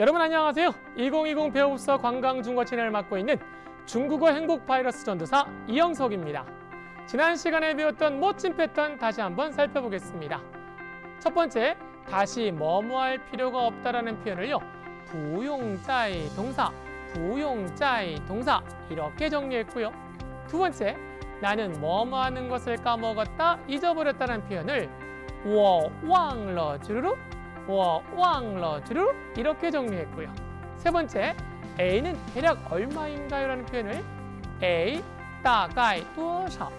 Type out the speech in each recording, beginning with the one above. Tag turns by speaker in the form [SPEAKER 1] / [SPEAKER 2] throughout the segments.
[SPEAKER 1] 여러분 안녕하세요. 2020배우부서 관광 중거 채널을 맡고 있는 중국어 행복 바이러스 전도사 이영석입니다. 지난 시간에 배웠던 멋진 패턴 다시 한번 살펴보겠습니다. 첫 번째, 다시 머무할 필요가 없다라는 표현을요. 부용자의 동사, 부용자의 동사 이렇게 정리했고요. 두 번째, 나는 머무 하는 것을 까먹었다, 잊어버렸다는 표현을 我忘러주르륵 워 왕러주루 이렇게 정리했고요. 세 번째, A는 대략 얼마인가요? 라는 표현을 A 大概多少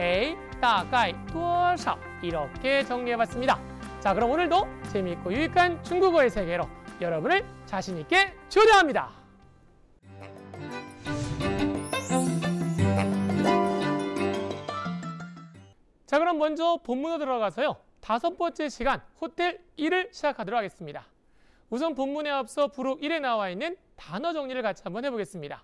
[SPEAKER 1] A 大概多少 이렇게 정리해봤습니다. 자, 그럼 오늘도 재미있고 유익한 중국어의 세계로 여러분을 자신있게 초대합니다. 자, 그럼 먼저 본문으로 들어가서요. 다섯 번째 시간 호텔 1을 시작하도록 하겠습니다. 우선 본문에 앞서 부록 1에 나와 있는 단어 정리를 같이 한번 해보겠습니다.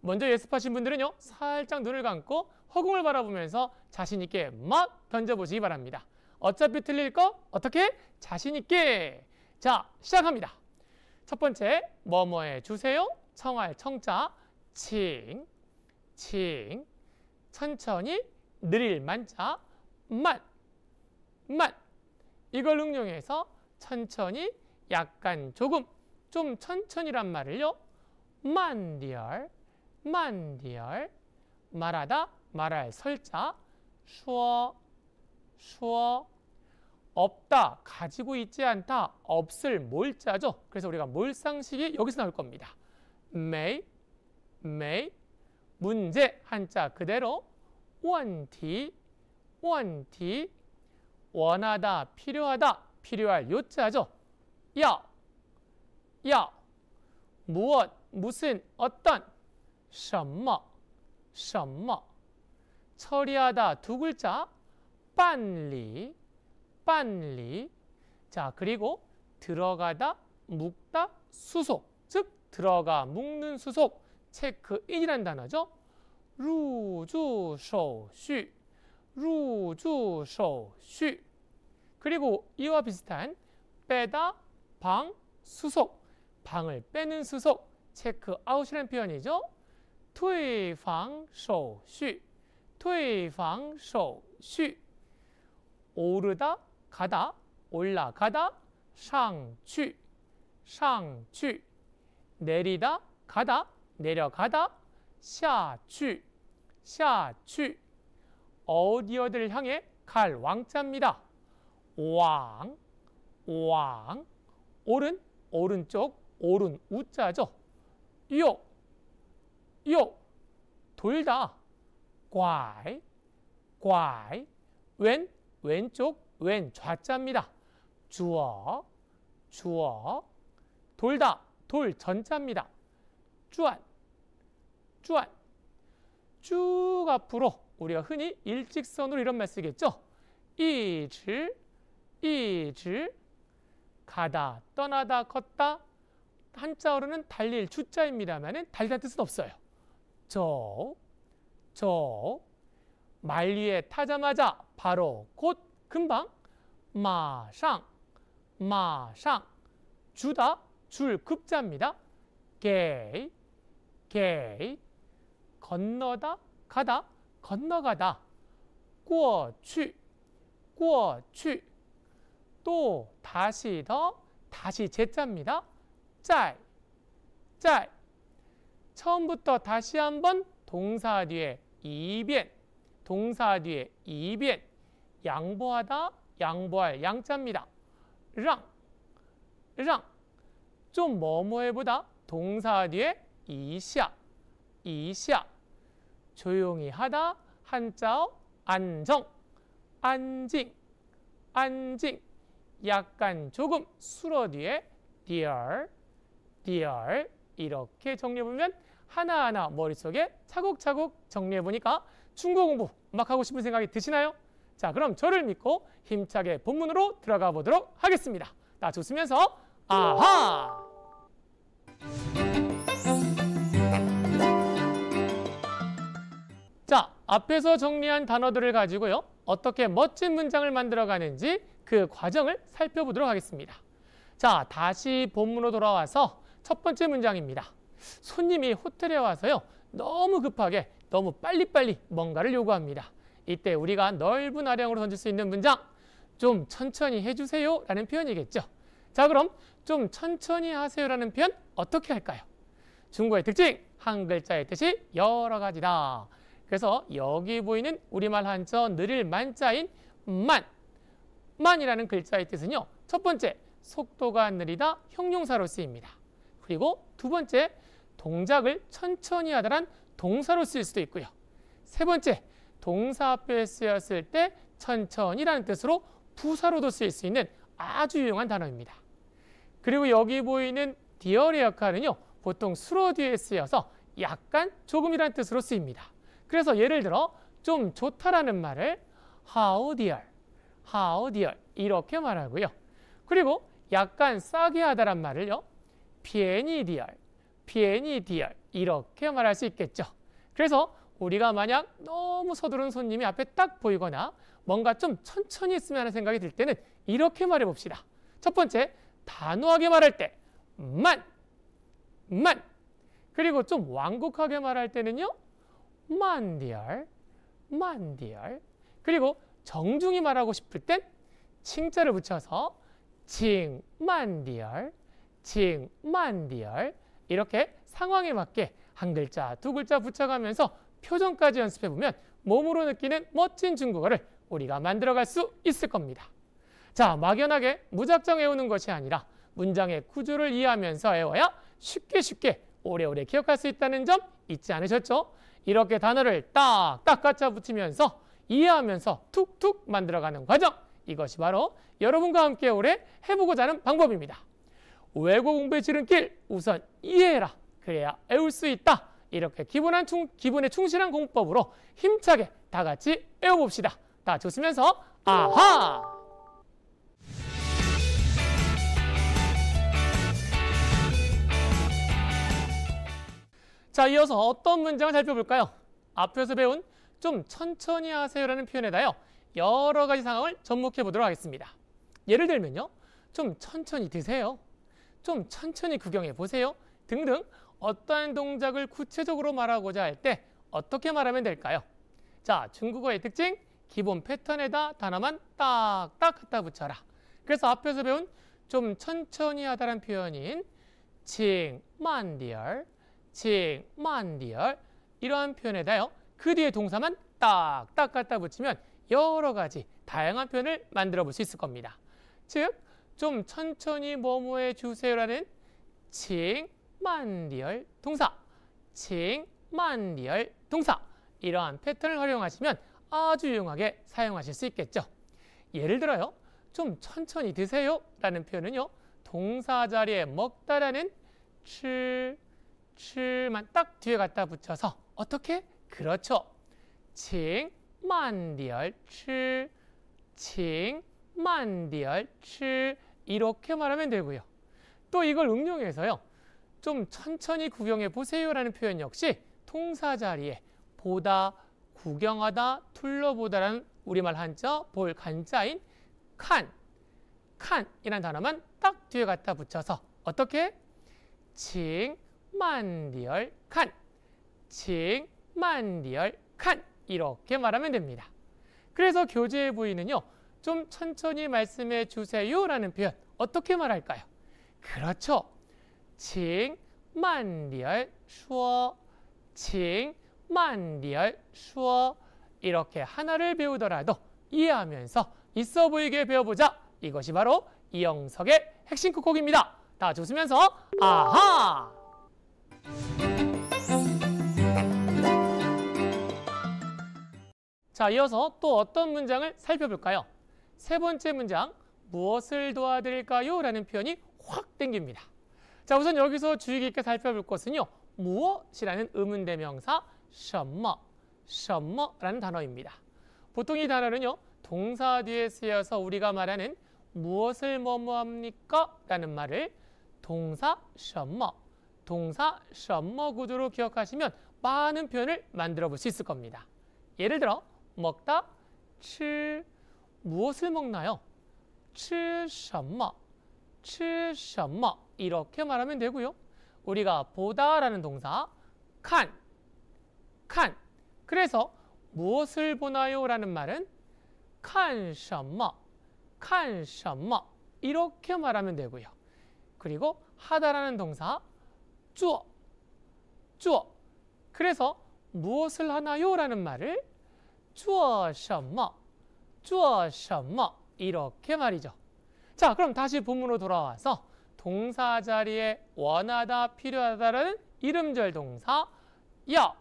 [SPEAKER 1] 먼저 예습하신 분들은요. 살짝 눈을 감고 허공을 바라보면서 자신 있게 막 던져보시기 바랍니다. 어차피 틀릴 거 어떻게? 자신 있게! 자, 시작합니다. 첫 번째, 뭐뭐해 주세요. 청할 청자, 칭, 칭, 천천히, 느릴 만자, 만. 만 이걸 응용해서 천천히 약간 조금 좀 천천히란 말을요 만디얼 만디얼 말하다 말할 설자 수어수어 없다 가지고 있지 않다 없을 몰자죠 그래서 우리가 몰상식이 여기서 나올 겁니다 메이 메이 문제 한자 그대로 원티 원티 원하다, 필요하다, 필요할 요자죠. 야, 야, 무엇, 무슨, 어떤, 什么,什么, 처리하다 두 글자, 빨리, 빨리. 자, 그리고 들어가다, 묵다, 수속, 즉 들어가, 묵는 수속, 체크인이란 단어죠. 루주手续, 루주手续. 그리고 이와 비슷한 빼다, 방, 수속, 방을 빼는 수속, 체크아웃이라는 표현이죠. 退房手续,退房手续. 오르다, 가다, 올라가다, 상취, 상취. 내리다, 가다, 내려가다, 샤취, 샤취. 어디어들 향해 갈 왕자입니다. 왕, 왕. 오른, 오른쪽, 오른 우자죠. 요, 요. 돌다. 꽈이, 꽈이. 왼, 왼쪽, 왼 좌자입니다. 주어, 주어. 돌다. 돌 전자입니다. 쭈안, 쭈안. 쭉 앞으로 우리가 흔히 일직선으로 이런 말 쓰겠죠? 이질 이즈 가다, 떠나다, 걷다 한자어로는 달릴 주자입니다만 달리다는 뜻은 없어요. 저, 저, 말 위에 타자마자 바로 곧 금방 마상, 마상 주다, 줄 급자입니다. 게이, 게이 건너다, 가다, 건너가다 꿔취, 꿔취 또 다시 더 다시 제자입니다. 짤, 짤. 처음부터 다시 한번 동사 뒤에 이변, 동사 뒤에 이변. 양보하다, 양보할 양자입니다. 랑, 랑. 좀 뭐뭐 해보다 동사 뒤에 이샤, 이샤. 조용히 하다, 한자어 안정, 안징, 안징. 약간 조금 수어 뒤에 dear, dear 이렇게 정리해보면 하나하나 머릿속에 차곡차곡 정리해보니까 중국어 공부 막 하고 싶은 생각이 드시나요? 자 그럼 저를 믿고 힘차게 본문으로 들어가 보도록 하겠습니다. 나 좋으면서 아하! 자 앞에서 정리한 단어들을 가지고요. 어떻게 멋진 문장을 만들어가는지 그 과정을 살펴보도록 하겠습니다. 자, 다시 본문으로 돌아와서 첫 번째 문장입니다. 손님이 호텔에 와서요. 너무 급하게 너무 빨리빨리 뭔가를 요구합니다. 이때 우리가 넓은 아령으로 던질 수 있는 문장 좀 천천히 해주세요 라는 표현이겠죠. 자 그럼 좀 천천히 하세요 라는 표현 어떻게 할까요? 중국의 특징 한 글자의 뜻이 여러 가지다. 그래서 여기 보이는 우리말 한자 느릴 만자인 만 만이라는 글자의 뜻은요. 첫 번째, 속도가 느리다 형용사로 쓰입니다. 그리고 두 번째, 동작을 천천히 하다란 동사로 쓰일 수도 있고요. 세 번째, 동사 앞에 쓰였을 때 천천히라는 뜻으로 부사로도 쓰일 수 있는 아주 유용한 단어입니다. 그리고 여기 보이는 디어의 역할은요. 보통 수로 뒤에 쓰여서 약간 조금이라는 뜻으로 쓰입니다. 그래서 예를 들어 좀 좋다라는 말을 how dear how dear 이렇게 말하고요. 그리고 약간 싸게 하다란 말을요. 비엔이 디얼, 비엔이 디얼 이렇게 말할 수 있겠죠. 그래서 우리가 만약 너무 서두른 손님이 앞에 딱 보이거나 뭔가 좀 천천히 했으면 하는 생각이 들 때는 이렇게 말해 봅시다. 첫 번째, 단호하게 말할 때 만, 만. 그리고 좀 완곡하게 말할 때는요. 만디얼, 만디얼. 그리고 정중히 말하고 싶을 땐 칭자를 붙여서 칭만디얼, 칭만디얼 이렇게 상황에 맞게 한 글자, 두 글자 붙여가면서 표정까지 연습해보면 몸으로 느끼는 멋진 중국어를 우리가 만들어갈 수 있을 겁니다. 자, 막연하게 무작정 외우는 것이 아니라 문장의 구조를 이해하면서 외워야 쉽게 쉽게 오래오래 기억할 수 있다는 점 잊지 않으셨죠? 이렇게 단어를 딱딱갖춰 붙이면서 이해하면서 툭툭 만들어가는 과정 이것이 바로 여러분과 함께 오래 해보고자 하는 방법입니다. 외고 공부의 지름길 우선 이해해라. 그래야 외울 수 있다. 이렇게 기본한 충, 기본에 충실한 공법으로 힘차게 다 같이 외워봅시다. 다 좋으면서 아하! 자, 이어서 어떤 문장을 살펴볼까요? 앞에서 배운 좀 천천히 하세요라는 표현에다요. 여러 가지 상황을 접목해 보도록 하겠습니다. 예를 들면요. 좀 천천히 드세요. 좀 천천히 구경해 보세요. 등등 어떠한 동작을 구체적으로 말하고자 할 때 어떻게 말하면 될까요? 자, 중국어의 특징, 기본 패턴에다 단어만 딱딱 갖다 붙여라. 그래서 앞에서 배운 좀 천천히 하다란 표현인 칭만디얼, 칭만디얼 이러한 표현에다요. 그 뒤에 동사만 딱딱 갖다 붙이면 여러 가지 다양한 표현을 만들어 볼 수 있을 겁니다. 즉, 좀 천천히 뭐뭐 해주세요라는 칭만리얼 동사, 칭만리얼 동사 이러한 패턴을 활용하시면 아주 유용하게 사용하실 수 있겠죠. 예를 들어요. 좀 천천히 드세요 라는 표현은요. 동사 자리에 먹다라는 칠칠만딱 뒤에 갖다 붙여서 어떻게 그렇죠. 칭 만디얼 치. 칭 만디얼 치. 이렇게 말하면 되고요. 또 이걸 응용해서요. 좀 천천히 구경해 보세요라는 표현 역시 통사 자리에 보다, 구경하다, 둘러보다라는 우리말 한자 볼 간자인 칸, 칸이란 단어만 딱 뒤에 갖다 붙여서 어떻게? 칭, 만디얼, 칸, 칭, 만리얼 칸 이렇게 말하면 됩니다. 그래서 교재의 부위는요. 좀 천천히 말씀해 주세요라는 표현 어떻게 말할까요? 그렇죠. 칭 만리얼 슈어 칭 만리얼 슈어 이렇게 하나를 배우더라도 이해하면서 있어 보이게 배워보자. 이것이 바로 이영석의 핵심 콕콕입니다. 다 좋으면서 아하! 자, 이어서 또 어떤 문장을 살펴볼까요? 세 번째 문장, 무엇을 도와드릴까요? 라는 표현이 확 땡깁니다. 자, 우선 여기서 주의 깊게 살펴볼 것은요. 무엇이라는 의문대명사 什么,什么라는 단어입니다. 보통 이 단어는요. 동사 뒤에 쓰여서 우리가 말하는 무엇을 뭐뭐 합니까? 라는 말을 동사 什么, 동사 什么 구조로 기억하시면 많은 표현을 만들어 볼 수 있을 겁니다. 예를 들어 먹다. 칠 무엇을 먹나요? 칠什么칠什么 이렇게 말하면 되고요. 우리가 보다라는 동사 칸, 칸. 그래서 무엇을 보나요? 라는 말은 칸什么, 칸什么 이렇게 말하면 되고요. 그리고 하다라는 동사 쪼, 쪼. 그래서 무엇을 하나요? 라는 말을 주어什么, 주어什么 이렇게 말이죠. 자, 그럼 다시 본문으로 돌아와서 동사 자리에 원하다, 필요하다라는 이름절 동사 여,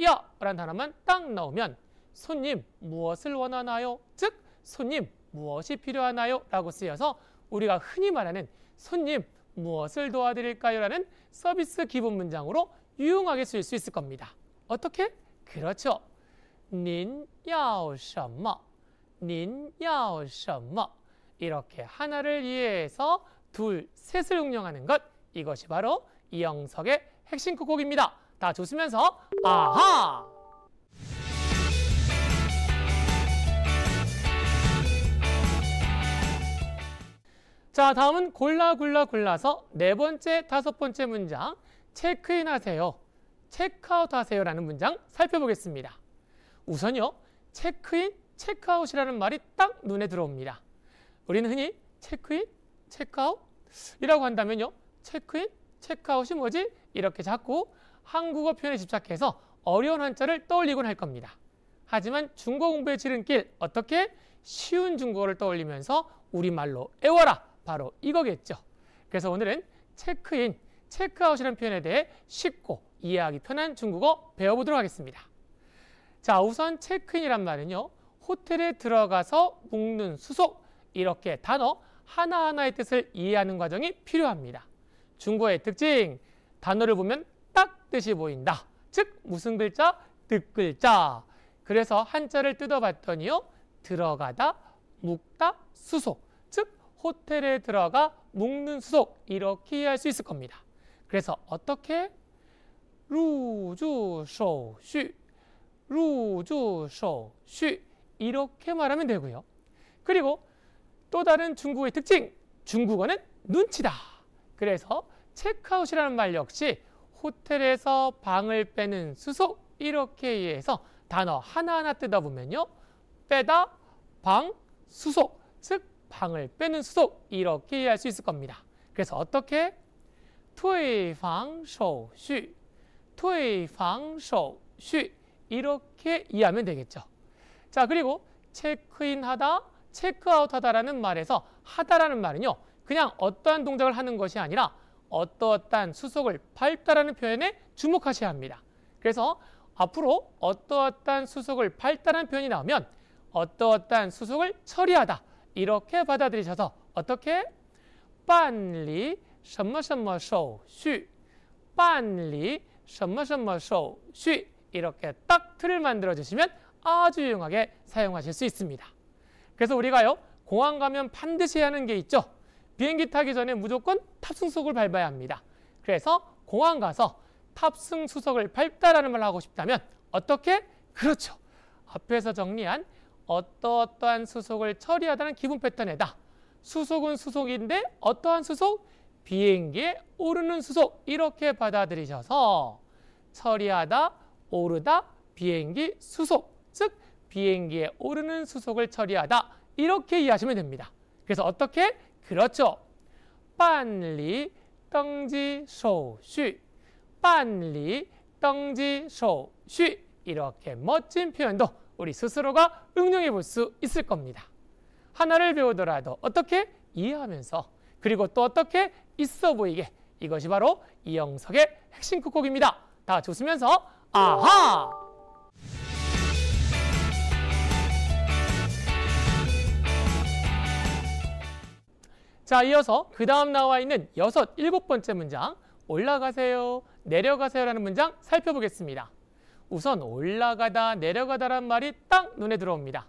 [SPEAKER 1] 여라는 단어만 딱 넣으면 손님 무엇을 원하나요? 즉 손님 무엇이 필요하나요? 라고 쓰여서 우리가 흔히 말하는 손님 무엇을 도와드릴까요? 라는 서비스 기본 문장으로 유용하게 쓸 수 있을 겁니다. 어떻게? 그렇죠. 닌 야오 셔머 닌 야오 셔머 이렇게 하나를 이해해서 둘, 셋을 응용하는 것 이것이 바로 이영석의 핵심 곡곡입니다. 다 좋으면서 아하! 자, 다음은 골라 골라 골라서 네 번째, 다섯 번째 문장 체크인 하세요, 체크아웃 하세요라는 문장 살펴보겠습니다. 우선요, 체크인, 체크아웃이라는 말이 딱 눈에 들어옵니다. 우리는 흔히 체크인, 체크아웃이라고 한다면요. 체크인, 체크아웃이 뭐지? 이렇게 자꾸 한국어 표현에 집착해서 어려운 한자를 떠올리곤 할 겁니다. 하지만 중국어 공부의 지름길 어떻게 쉬운 중국어를 떠올리면서 우리말로 애워라 바로 이거겠죠. 그래서 오늘은 체크인, 체크아웃이라는 표현에 대해 쉽고 이해하기 편한 중국어 배워보도록 하겠습니다. 자, 우선 체크인이란 말은요. 호텔에 들어가서 묵는 수속 이렇게 단어 하나하나의 뜻을 이해하는 과정이 필요합니다. 중국어의 특징, 단어를 보면 딱 뜻이 보인다. 즉 무슨 글자? 뜻글자. 그래서 한자를 뜯어봤더니요. 들어가다, 묵다, 수속. 즉 호텔에 들어가 묵는 수속 이렇게 이해할 수 있을 겁니다. 그래서 어떻게? 루주쇼슈 루주쇼쉬 이렇게 말하면 되고요. 그리고 또 다른 중국의 특징, 중국어는 눈치다. 그래서 체크아웃이라는 말 역시 호텔에서 방을 빼는 수속 이렇게 이해해서 단어 하나하나 뜯어보면요. 빼다, 방, 수속, 즉 방을 빼는 수속 이렇게 이해할 수 있을 겁니다. 그래서 어떻게? 退房手续退방手슈 이렇게 이해하면 되겠죠. 자, 그리고 체크인하다, 체크아웃하다라는 말에서 하다라는 말은요. 그냥 어떠한 동작을 하는 것이 아니라 어떠한 수속을 밟다라는 표현에 주목하셔야 합니다. 그래서 앞으로 어떠한 수속을 밟다라는 표현이 나오면 어떠한 수속을 처리하다 이렇게 받아들이셔서 어떻게? 빨리 什么什么手续 빨리 什么什么手续 이렇게 딱 틀을 만들어 주시면 아주 유용하게 사용하실 수 있습니다. 그래서 우리가요 공항 가면 반드시 하는 게 있죠. 비행기 타기 전에 무조건 탑승속을 밟아야 합니다. 그래서 공항 가서 탑승 수속을 밟다라는 말을 하고 싶다면 어떻게? 그렇죠. 앞에서 정리한 어떠어떠한 수속을 처리하다는 기본 패턴에다 수속은 수속인데 어떠한 수속? 비행기에 오르는 수속 이렇게 받아들이셔서 처리하다, 오르다 비행기 수속 즉 비행기에 오르는 수속을 처리하다 이렇게 이해하시면 됩니다. 그래서 어떻게? 그렇죠. 빨리 등지 소슈 빨리 등지 소슈 이렇게 멋진 표현도 우리 스스로가 응용해 볼 수 있을 겁니다. 하나를 배우더라도 어떻게? 이해하면서 그리고 또 어떻게? 있어 보이게 이것이 바로 이영석의 핵심 쿡곡입니다. 다 좋으면서 아하! 자, 이어서 그 다음 나와 있는 여섯, 일곱 번째 문장 올라가세요, 내려가세요라는 문장 살펴보겠습니다. 우선 올라가다, 내려가다란 말이 딱 눈에 들어옵니다.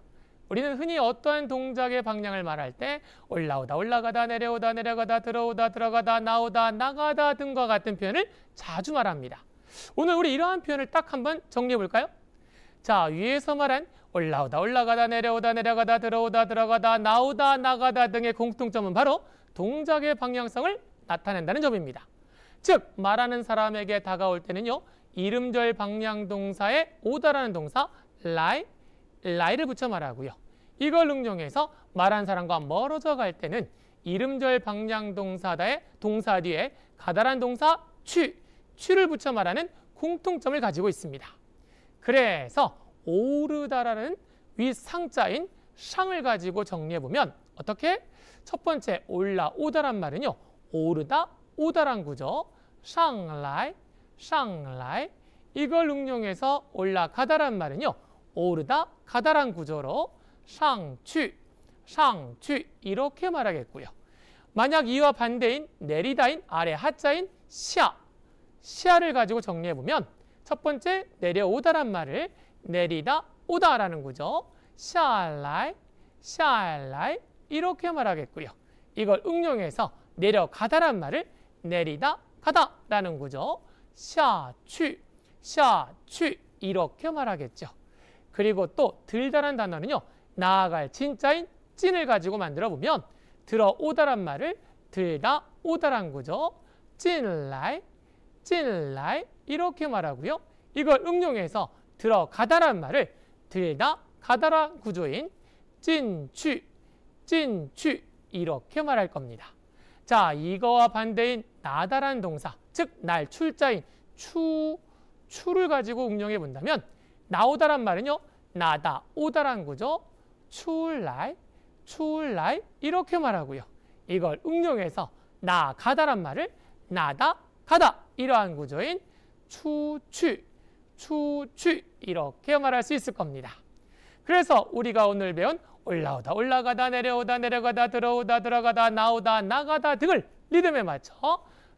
[SPEAKER 1] 우리는 흔히 어떠한 동작의 방향을 말할 때 올라오다, 올라가다, 내려오다, 내려가다, 들어오다, 들어가다, 나오다, 나가다 등과 같은 표현을 자주 말합니다. 오늘 우리 이러한 표현을 딱 한번 정리해 볼까요? 자, 위에서 말한 올라오다, 올라가다, 내려오다, 내려가다, 들어오다, 들어가다, 나오다, 나가다 등의 공통점은 바로 동작의 방향성을 나타낸다는 점입니다. 즉, 말하는 사람에게 다가올 때는요. 이름절 방향 동사에 오다라는 동사 라이, 라이를 붙여 말하고요. 이걸 응용해서 말한 사람과 멀어져 갈 때는 이름절 방향 동사다의 동사 뒤에 가다란 동사 취 추를 붙여 말하는 공통점을 가지고 있습니다. 그래서 오르다라는 위상자인상을 가지고 정리해보면 어떻게? 첫 번째 올라오다란 말은요. 오르다, 오다란 구조 상라이상라이 이걸 응용해서 올라가다란 말은요. 오르다, 가다란 구조로 상추, 상추 이렇게 말하겠고요. 만약 이와 반대인 내리다인 아래 하자인 샤 시야를 가지고 정리해 보면 첫 번째 내려오다란 말을 내리다 오다라는 거죠 샤알라이, 샤알라이 이렇게 말하겠고요. 이걸 응용해서 내려가다란 말을 내리다 가다라는 거죠 샤취, 샤취 이렇게 말하겠죠. 그리고 또 들다란 단어는요. 나아갈 진짜인 찐을 가지고 만들어 보면 들어오다란 말을 들다 오다란 거죠 찐라이, 찔라이 이렇게 말하고요. 이걸 응용해서 들어가다란 말을 들다 가다라 구조인 찐취 찐취 이렇게 말할 겁니다. 자, 이거와 반대인 나다란 동사, 즉 날 출자인 추, 추를 가지고 응용해 본다면 나오다란 말은요. 나다, 오다란 구조, 출라이, 출라이 이렇게 말하고요. 이걸 응용해서 나가다란 말을 나다, 가다 이러한 구조인 추취, 추취 이렇게 말할 수 있을 겁니다. 그래서 우리가 오늘 배운 올라오다, 올라가다, 내려오다, 내려가다, 들어오다, 들어가다, 나오다, 나가다 등을 리듬에 맞춰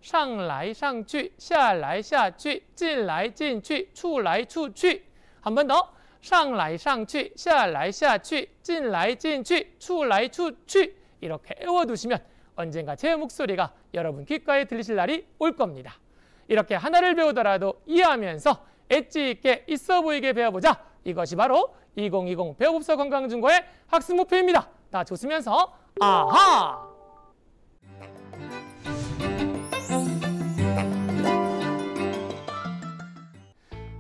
[SPEAKER 1] 상라이 상上来上去下来下라이来进 추라이 추去한번 더. 상라이 상上来上去下来下라이来进 추라이 추去 이렇게 외워두시면 언젠가 제 목소리가 여러분 귓가에 들리실 날이 올 겁니다. 이렇게 하나를 배우더라도 이해하면서 엣지 있게 있어 보이게 배워보자. 이것이 바로 2020배워급사 건강중고의 학습 목표입니다. 다 좋으면서 아하!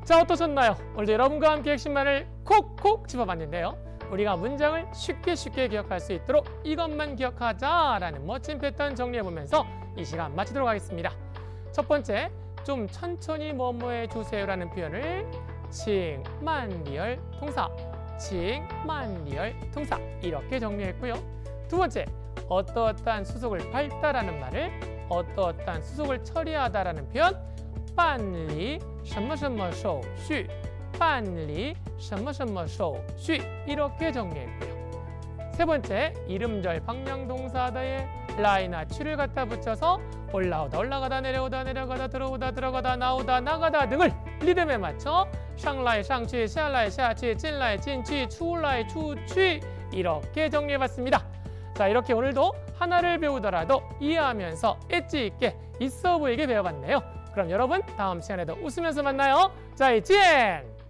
[SPEAKER 1] 자 어떠셨나요? 오늘도 여러분과 함께 핵심만을 콕콕 집어봤는데요. 우리가 문장을 쉽게 쉽게 기억할 수 있도록 이것만 기억하자라는 멋진 패턴 정리해보면서 이 시간 마치도록 하겠습니다. 첫 번째, 좀 천천히 뭐뭐해 주세요라는 표현을 칭만리얼 통사 칭만리얼 통사 이렇게 정리했고요. 두 번째, 어떠어떠한 수속을 밟다라는 말을 어떠어떠한 수속을 처리하다라는 표현 빤리 什么什么手续 빤리 什么什么手续 이렇게 정리했고요. 세 번째, 이름절 방향동사다의 라이나 추를 갖다 붙여서 올라오다 올라가다 내려오다 내려가다 들어오다 들어가다 나오다 나가다 등을 리듬에 맞춰 샹라이 샹취 샤라이 샤취 찐라이 찐취 추라이 울 추취 이렇게 정리해봤습니다. 자 이렇게 오늘도 하나를 배우더라도 이해하면서 엣지 있게 있어 보이게 배워봤네요. 그럼 여러분 다음 시간에도 웃으면서 만나요. 자 이찐!